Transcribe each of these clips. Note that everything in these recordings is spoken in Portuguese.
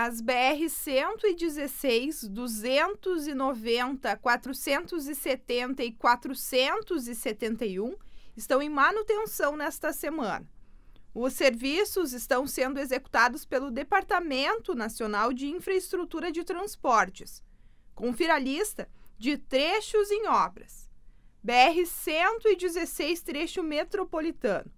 as BR 116, 290, 470 e 471 estão em manutenção nesta semana. Os serviços estão sendo executados pelo Departamento Nacional de Infraestrutura de Transportes. Confira a lista de trechos em obras. BR 116 trecho metropolitano,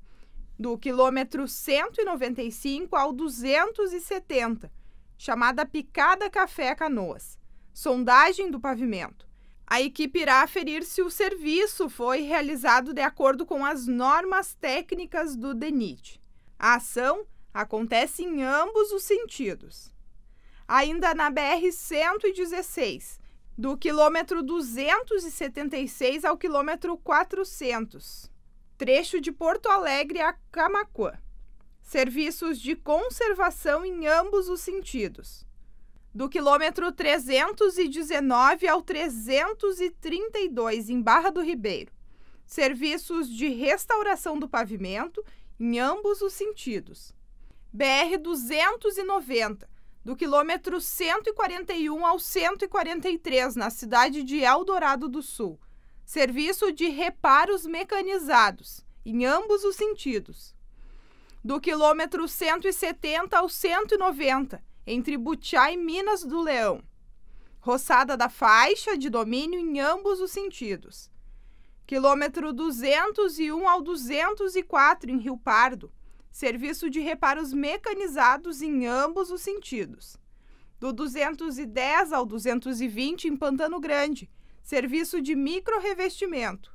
do quilômetro 195 ao 270 chamada Picada Café Canoas. Sondagem do pavimento. A equipe irá aferir se o serviço foi realizado de acordo com as normas técnicas do DENIT. A ação acontece em ambos os sentidos. Ainda na BR-116, do quilômetro 276 ao quilômetro 400, trecho de Porto Alegre a Camacoan serviços de conservação em ambos os sentidos. Do quilômetro 319 ao 332, em Barra do Ribeiro, serviços de restauração do pavimento em ambos os sentidos. BR 290, do quilômetro 141 ao 143, na cidade de Eldorado do Sul, serviço de reparos mecanizados, em ambos os sentidos do quilômetro 170 ao 190, entre Butiá e Minas do Leão. Roçada da faixa de domínio em ambos os sentidos. Quilômetro 201 ao 204 em Rio Pardo, serviço de reparos mecanizados em ambos os sentidos. Do 210 ao 220 em Pantano Grande, serviço de micro revestimento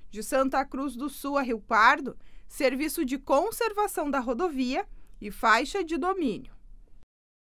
de Santa Cruz do Sul a Rio Pardo, serviço de conservação da rodovia e faixa de domínio.